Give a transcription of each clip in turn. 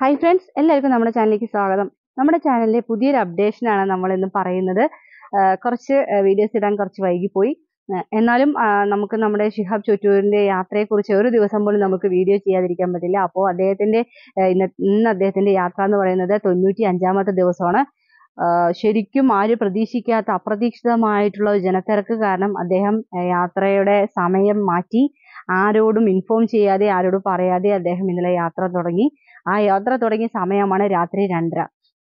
hi friends എല്ലാവർക്കും നമ്മുടെ ചാനലിലേക്ക് സ്വാഗതം നമ്മുടെ ചാനലിലെ പുതിയൊരു അപ്ഡേഷനാണ് നമ്മൾ ഇന്ന് പറയുന്നത് കുറച്ച് വീഡിയോസ് ഇടാൻ കുറച്ച് വൈകിപ്പോയി എന്നാലും നമുക്ക് നമ്മുടെ ഷിഹാബ് ചോറ്റൂരിൻ്റെ യാത്രയെക്കുറിച്ച് ഒരു ദിവസം പോലും നമുക്ക് വീഡിയോ ചെയ്യാതിരിക്കാൻ പറ്റില്ല അപ്പോൾ അദ്ദേഹത്തിൻ്റെ ഇന്ന് ഇന്ന് അദ്ദേഹത്തിൻ്റെ യാത്ര എന്ന് പറയുന്നത് തൊണ്ണൂറ്റി അഞ്ചാമത്തെ ദിവസമാണ് ശരിക്കും ആരും പ്രതീക്ഷിക്കാത്ത അപ്രതീക്ഷിതമായിട്ടുള്ള ജനത്തിരക്ക് കാരണം അദ്ദേഹം യാത്രയുടെ സമയം മാറ്റി ആരോടും ഇൻഫോം ചെയ്യാതെ ആരോടും പറയാതെ അദ്ദേഹം ഇന്നലെ യാത്ര തുടങ്ങി ആ യാത്ര തുടങ്ങിയ സമയമാണ് രാത്രി രണ്ടര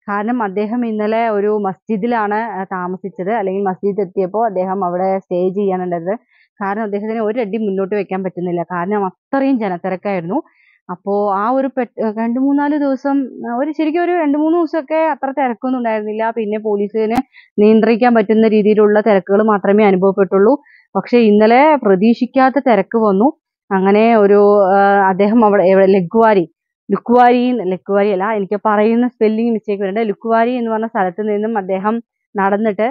കാരണം അദ്ദേഹം ഇന്നലെ ഒരു മസ്ജിദിലാണ് താമസിച്ചത് അല്ലെങ്കിൽ മസ്ജിദ് എത്തിയപ്പോൾ അദ്ദേഹം അവിടെ സ്റ്റേ ചെയ്യാനുണ്ടായത് കാരണം അദ്ദേഹത്തിന് ഒരടി മുന്നോട്ട് വെക്കാൻ പറ്റുന്നില്ല കാരണം അത്രയും ജനത്തിരക്കായിരുന്നു അപ്പോൾ ആ ഒരു പെട്ട് രണ്ടു മൂന്നാല് ദിവസം ഒരു ശരിക്കും ഒരു രണ്ട് മൂന്ന് ദിവസമൊക്കെ അത്ര തിരക്കൊന്നും ഉണ്ടായിരുന്നില്ല പിന്നെ പോലീസിന് നിയന്ത്രിക്കാൻ പറ്റുന്ന രീതിയിലുള്ള തിരക്കുകൾ മാത്രമേ അനുഭവപ്പെട്ടുള്ളൂ പക്ഷെ ഇന്നലെ പ്രതീക്ഷിക്കാത്ത തിരക്ക് വന്നു അങ്ങനെ ഒരു അദ്ദേഹം അവിടെ ലഘുവാരി ലുക്വാരി ലുക്വാരി അല്ല എനിക്ക് പറയുന്ന സ്പെല്ലിംഗ് മിസ്റ്റേക്ക് വരുന്നുണ്ട് ലുക്വാരി എന്ന് പറഞ്ഞ സ്ഥലത്ത് നിന്നും അദ്ദേഹം നടന്നിട്ട്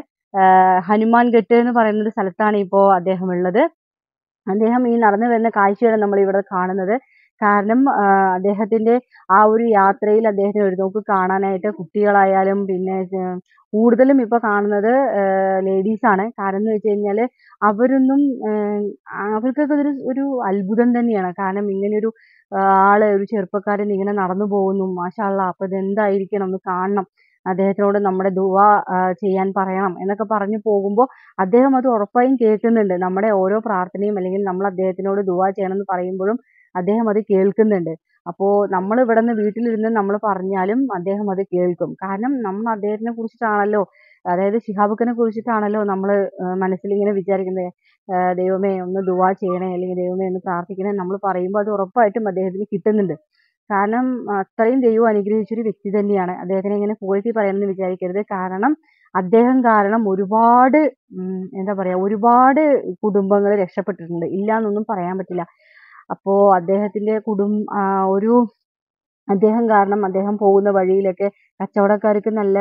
ഹനുമാൻ ഗട്ട് എന്ന് പറയുന്ന ഒരു സ്ഥലത്താണ് ഇപ്പോൾ അദ്ദേഹം ഉള്ളത് അദ്ദേഹം ഈ നടന്നു വരുന്ന കാഴ്ചയാണ് നമ്മൾ ഇവിടെ കാണുന്നത് കാരണം അദ്ദേഹത്തിന്റെ ആ ഒരു യാത്രയിൽ അദ്ദേഹത്തിന് ഒരു നോക്ക് കാണാനായിട്ട് കുട്ടികളായാലും പിന്നെ കൂടുതലും ഇപ്പൊ കാണുന്നത് ലേഡീസാണ് കാരണം എന്ന് വെച്ച് കഴിഞ്ഞാല് അവരൊന്നും അവർക്കൊക്കെ ഒരു ഒരു അത്ഭുതം തന്നെയാണ് കാരണം ഇങ്ങനെയൊരു ആള് ഒരു ചെറുപ്പക്കാരൻ ഇങ്ങനെ നടന്നു പോകുന്നു മാഷാള്ള അപ്പോൾ ഇതെന്തായിരിക്കണം ഒന്ന് കാണണം അദ്ദേഹത്തിനോട് നമ്മുടെ ദുവ ചെയ്യാൻ പറയണം എന്നൊക്കെ പറഞ്ഞു പോകുമ്പോൾ അദ്ദേഹം അത് ഉറപ്പായും കേൾക്കുന്നുണ്ട് നമ്മുടെ ഓരോ പ്രാർത്ഥനയും അല്ലെങ്കിൽ നമ്മൾ അദ്ദേഹത്തിനോട് ദുവ എന്ന് പറയുമ്പോഴും അദ്ദേഹം അത് കേൾക്കുന്നുണ്ട് അപ്പോൾ നമ്മൾ ഇവിടെ നിന്ന് വീട്ടിലിരുന്ന് നമ്മൾ പറഞ്ഞാലും അദ്ദേഹം അത് കേൾക്കും കാരണം നമ്മൾ അദ്ദേഹത്തിനെ കുറിച്ചിട്ടാണല്ലോ അതായത് ശിഹാബുക്കിനെ കുറിച്ചിട്ടാണല്ലോ നമ്മൾ മനസ്സിൽ ഇങ്ങനെ വിചാരിക്കുന്നത് ദൈവമേ ഒന്ന് ദുവാ ചെയ്യണേ അല്ലെങ്കിൽ ദൈവമേ ഒന്ന് പ്രാർത്ഥിക്കണേ നമ്മൾ പറയുമ്പോൾ അത് ഉറപ്പായിട്ടും അദ്ദേഹത്തിന് കിട്ടുന്നുണ്ട് കാരണം അത്രയും ദൈവം അനുഗ്രഹിച്ചൊരു വ്യക്തി തന്നെയാണ് അദ്ദേഹത്തിനെ ഇങ്ങനെ പോയിട്ട് പറയണമെന്ന് വിചാരിക്കരുത് കാരണം അദ്ദേഹം കാരണം ഒരുപാട് എന്താ പറയാ ഒരുപാട് കുടുംബങ്ങൾ രക്ഷപ്പെട്ടിട്ടുണ്ട് ഇല്ല എന്നൊന്നും പറയാൻ പറ്റില്ല അപ്പോൾ അദ്ദേഹത്തിൻ്റെ കുടും ഒരു അദ്ദേഹം കാരണം അദ്ദേഹം പോകുന്ന വഴിയിലൊക്കെ കച്ചവടക്കാർക്ക് നല്ല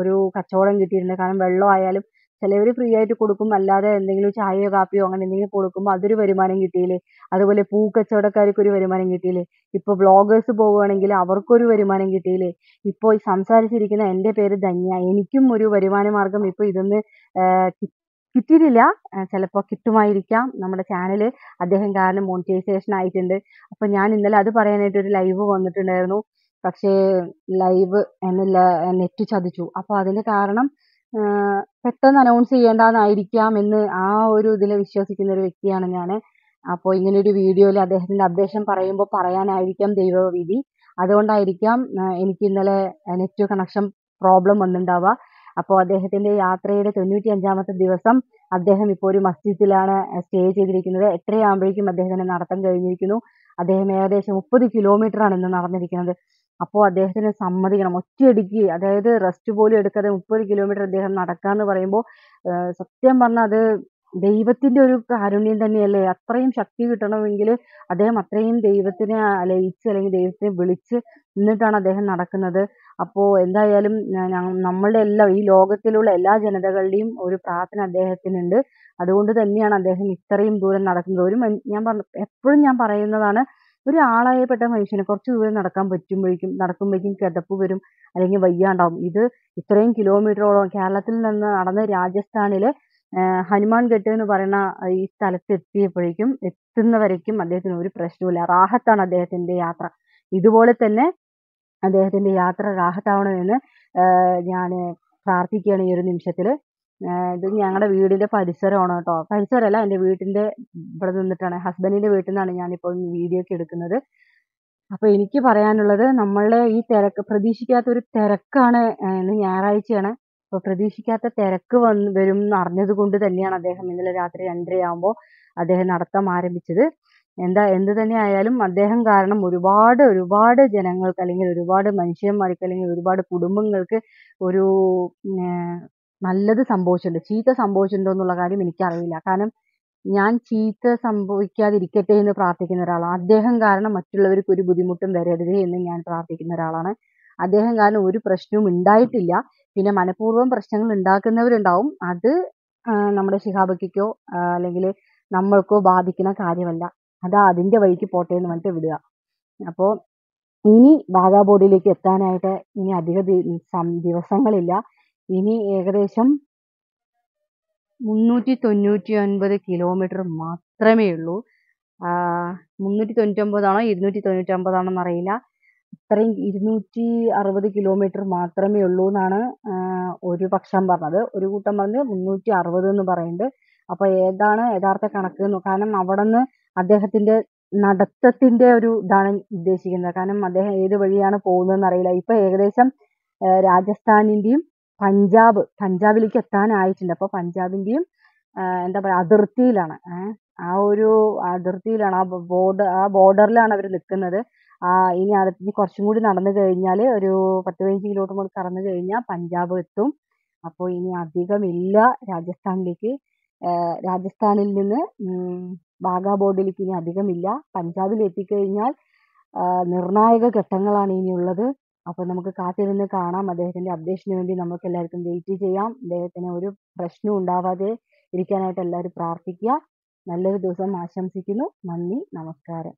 ഒരു കച്ചവടം കിട്ടിയിട്ടുണ്ട് കാരണം വെള്ളമായാലും ചിലവർ ഫ്രീ ആയിട്ട് കൊടുക്കും അല്ലാതെ എന്തെങ്കിലും ചായയോ കാപ്പിയോ അങ്ങനെ എന്തെങ്കിലും കൊടുക്കുമ്പോൾ അതൊരു വരുമാനം കിട്ടിയില്ലേ അതുപോലെ പൂ കച്ചവടക്കാർക്ക് ഒരു വരുമാനം കിട്ടിയില്ലേ ഇപ്പോൾ വ്ളോഗേഴ്സ് പോവുകയാണെങ്കിൽ അവർക്കൊരു വരുമാനം കിട്ടിയില്ലേ ഇപ്പോൾ സംസാരിച്ചിരിക്കുന്ന എൻ്റെ പേര് ധന്യ എനിക്കും ഒരു വരുമാന മാർഗം ഇപ്പോൾ ഇതൊന്ന് കിട്ടിയിട്ടില്ല ചിലപ്പോൾ കിട്ടുമായിരിക്കാം നമ്മുടെ ചാനൽ അദ്ദേഹം കാരണം മോണിറ്റൈസേഷൻ ആയിട്ടുണ്ട് അപ്പൊ ഞാൻ ഇന്നലെ അത് പറയാനായിട്ട് ഒരു ലൈവ് വന്നിട്ടുണ്ടായിരുന്നു പക്ഷേ ലൈവ് എന്നില്ല നെറ്റ് ചതിച്ചു അപ്പോൾ അതിൻ്റെ കാരണം പെട്ടെന്ന് അനൗൺസ് ചെയ്യേണ്ടതായിരിക്കാം എന്ന് ആ ഒരു ഇതിൽ വിശ്വസിക്കുന്ന ഒരു വ്യക്തിയാണ് ഞാൻ അപ്പോൾ ഇങ്ങനെ ഒരു വീഡിയോയിൽ അദ്ദേഹത്തിൻ്റെ അപ്ഡേഷൻ പറയുമ്പോൾ പറയാനായിരിക്കാം ദൈവവിധി അതുകൊണ്ടായിരിക്കാം എനിക്ക് ഇന്നലെ നെറ്റ് കണക്ഷൻ പ്രോബ്ലം വന്നിട്ടുണ്ടാവുക അപ്പോൾ അദ്ദേഹത്തിൻ്റെ യാത്രയുടെ തൊണ്ണൂറ്റി അഞ്ചാമത്തെ ദിവസം അദ്ദേഹം ഇപ്പോൾ ഒരു മസ്ജിദിലാണ് സ്റ്റേ ചെയ്തിരിക്കുന്നത് എത്രയാകുമ്പോഴേക്കും അദ്ദേഹത്തിന് നടത്തം കഴിഞ്ഞിരിക്കുന്നു അദ്ദേഹം ഏകദേശം മുപ്പത് ആണ് ഇന്ന് നടന്നിരിക്കുന്നത് അപ്പോൾ അദ്ദേഹത്തിന് സമ്മതിക്കണം ഒറ്റയടിക്ക് അതായത് റെസ്റ്റ് പോലും എടുക്കാതെ മുപ്പത് കിലോമീറ്റർ അദ്ദേഹം നടക്കുക എന്ന് പറയുമ്പോൾ സത്യം പറഞ്ഞാൽ അത് ദൈവത്തിന്റെ ഒരു കാരുണ്യം തന്നെയല്ലേ അത്രയും ശക്തി കിട്ടണമെങ്കിൽ അദ്ദേഹം അത്രയും ദൈവത്തിനെ അലയിച്ച് അല്ലെങ്കിൽ ദൈവത്തെ വിളിച്ച് നിന്നിട്ടാണ് അദ്ദേഹം നടക്കുന്നത് അപ്പോൾ എന്തായാലും നമ്മളുടെ എല്ലാം ഈ ലോകത്തിലുള്ള എല്ലാ ജനതകളുടെയും ഒരു പ്രാർത്ഥന അദ്ദേഹത്തിനുണ്ട് അതുകൊണ്ട് തന്നെയാണ് അദ്ദേഹം ഇത്രയും ദൂരം നടക്കുന്നത് ഒരു ഞാൻ പറഞ്ഞ എപ്പോഴും ഞാൻ പറയുന്നതാണ് ഒരു ആളായപ്പെട്ട മനുഷ്യന് കുറച്ച് ദൂരം നടക്കാൻ പറ്റുമ്പോഴേക്കും നടക്കുമ്പോഴേക്കും കിതപ്പ് വരും അല്ലെങ്കിൽ വയ്യാണ്ടാവും ഇത് ഇത്രയും കിലോമീറ്ററോളം കേരളത്തിൽ നിന്ന് നടന്ന് രാജസ്ഥാനിലെ ഹനുമാൻ ഘട്ട് എന്ന് പറയുന്ന ഈ സ്ഥലത്ത് എത്തിയപ്പോഴേക്കും എത്തുന്നവരേക്കും അദ്ദേഹത്തിന് ഒരു പ്രശ്നവുമില്ല റാഹത്താണ് അദ്ദേഹത്തിന്റെ യാത്ര ഇതുപോലെ തന്നെ അദ്ദേഹത്തിന്റെ യാത്ര റാഹത്താവണമെന്ന് ഞാൻ പ്രാർത്ഥിക്കുകയാണ് ഈ ഒരു നിമിഷത്തിൽ ഇത് ഞങ്ങളുടെ വീടിന്റെ പരിസരമാണ് കേട്ടോ പരിസരമല്ല എന്റെ വീട്ടിന്റെ ഇവിടെ നിന്നിട്ടാണ് ഹസ്ബൻഡിന്റെ വീട്ടിൽ നിന്നാണ് ഞാനിപ്പോൾ വീഡിയോ ഒക്കെ എടുക്കുന്നത് അപ്പൊ എനിക്ക് പറയാനുള്ളത് നമ്മളുടെ ഈ തിരക്ക് പ്രതീക്ഷിക്കാത്ത ഒരു തിരക്കാണ് ഇന്ന് ഞായറാഴ്ചയാണ് പ്രതീക്ഷിക്കാത്ത തിരക്ക് വന്ന് വരും എന്ന് അറിഞ്ഞത് കൊണ്ട് തന്നെയാണ് അദ്ദേഹം ഇന്നലെ രാത്രി രണ്ടരയാകുമ്പോൾ അദ്ദേഹം നടത്തം ആരംഭിച്ചത് എന്താ എന്ത് തന്നെ ആയാലും അദ്ദേഹം കാരണം ഒരുപാട് ഒരുപാട് ജനങ്ങൾക്ക് അല്ലെങ്കിൽ ഒരുപാട് മനുഷ്യന്മാർക്ക് അല്ലെങ്കിൽ ഒരുപാട് കുടുംബങ്ങൾക്ക് ഒരു നല്ലത് സംഭവിച്ചിട്ടുണ്ട് ചീത്ത സംഭവിച്ചിട്ടുണ്ടോ എന്നുള്ള കാര്യം എനിക്കറിയില്ല കാരണം ഞാൻ ചീത്ത സംഭവിക്കാതിരിക്കട്ടെ എന്ന് പ്രാർത്ഥിക്കുന്ന ഒരാളാണ് അദ്ദേഹം കാരണം മറ്റുള്ളവർക്ക് ഒരു ബുദ്ധിമുട്ടും വരരുത് എന്ന് ഞാൻ പ്രാർത്ഥിക്കുന്ന ഒരാളാണ് അദ്ദേഹം കാരണം ഒരു പ്രശ്നവും ഉണ്ടായിട്ടില്ല പിന്നെ മനഃപൂർവ്വം പ്രശ്നങ്ങൾ ഉണ്ടാക്കുന്നവരുണ്ടാവും അത് നമ്മുടെ ശിഹാബക്കിക്കോ അല്ലെങ്കിൽ നമ്മൾക്കോ ബാധിക്കുന്ന കാര്യമല്ല അതാ അതിൻ്റെ വഴിക്ക് പോട്ടെ എന്ന് പറഞ്ഞിട്ട് വിടുക അപ്പോൾ ഇനി ബാഗാ ബോർഡിലേക്ക് എത്താനായിട്ട് ഇനി അധിക ദിവസങ്ങളില്ല ഇനി ഏകദേശം മുന്നൂറ്റി തൊണ്ണൂറ്റി ഒൻപത് കിലോമീറ്റർ മാത്രമേ ഉള്ളൂ മുന്നൂറ്റി തൊണ്ണൂറ്റി ഒമ്പതാണോ ഇരുന്നൂറ്റി തൊണ്ണൂറ്റി ഒമ്പതാണോ എന്നറിയില്ല ഇത്രയും ഇരുന്നൂറ്റി അറുപത് കിലോമീറ്റർ മാത്രമേ ഉള്ളൂ എന്നാണ് ഒരു പക്ഷം പറഞ്ഞത് ഒരു കൂട്ടം പറഞ്ഞ് മുന്നൂറ്റി അറുപത് എന്ന് പറയുന്നുണ്ട് അപ്പൊ ഏതാണ് യഥാർത്ഥ കണക്ക് എന്ന് കാരണം അവിടെ നിന്ന് അദ്ദേഹത്തിന്റെ നടത്തത്തിന്റെ ഒരു ഇതാണ് ഉദ്ദേശിക്കുന്നത് കാരണം അദ്ദേഹം ഏത് വഴിയാണ് പോകുന്നതെന്ന് അറിയില്ല ഇപ്പൊ ഏകദേശം രാജസ്ഥാനിന്റെയും പഞ്ചാബ് പഞ്ചാബിലേക്ക് എത്താനായിട്ടുണ്ട് അപ്പൊ പഞ്ചാബിന്റെയും എന്താ പറയാ അതിർത്തിയിലാണ് ആ ഒരു അതിർത്തിയിലാണ് ആ ബോർഡർ ആ ബോർഡറിലാണ് അവർ നിൽക്കുന്നത് ആ ഇനി അടുത്ത് കുറച്ചും കൂടി നടന്നു കഴിഞ്ഞാൽ ഒരു പത്ത് പതിനഞ്ച് കിലോമീറ്റർ കൂടി കടന്നു കഴിഞ്ഞാൽ പഞ്ചാബ് എത്തും അപ്പോൾ ഇനി അധികമില്ല രാജസ്ഥാനിലേക്ക് രാജസ്ഥാനിൽ നിന്ന് വാഗാ ബോർഡിലേക്ക് ഇനി അധികമില്ല പഞ്ചാബിൽ എത്തിക്കഴിഞ്ഞാൽ നിർണായക ഘട്ടങ്ങളാണ് ഇനിയുള്ളത് അപ്പോൾ നമുക്ക് കാത്തിരുന്ന് കാണാം അദ്ദേഹത്തിന്റെ അപ്ഡേഷന് വേണ്ടി നമുക്ക് എല്ലാവർക്കും വെയിറ്റ് ചെയ്യാം അദ്ദേഹത്തിന് ഒരു പ്രശ്നവും ഉണ്ടാവാതെ ഇരിക്കാനായിട്ട് എല്ലാവരും പ്രാർത്ഥിക്കുക നല്ലൊരു ദിവസം ആശംസിക്കുന്നു നന്ദി നമസ്കാരം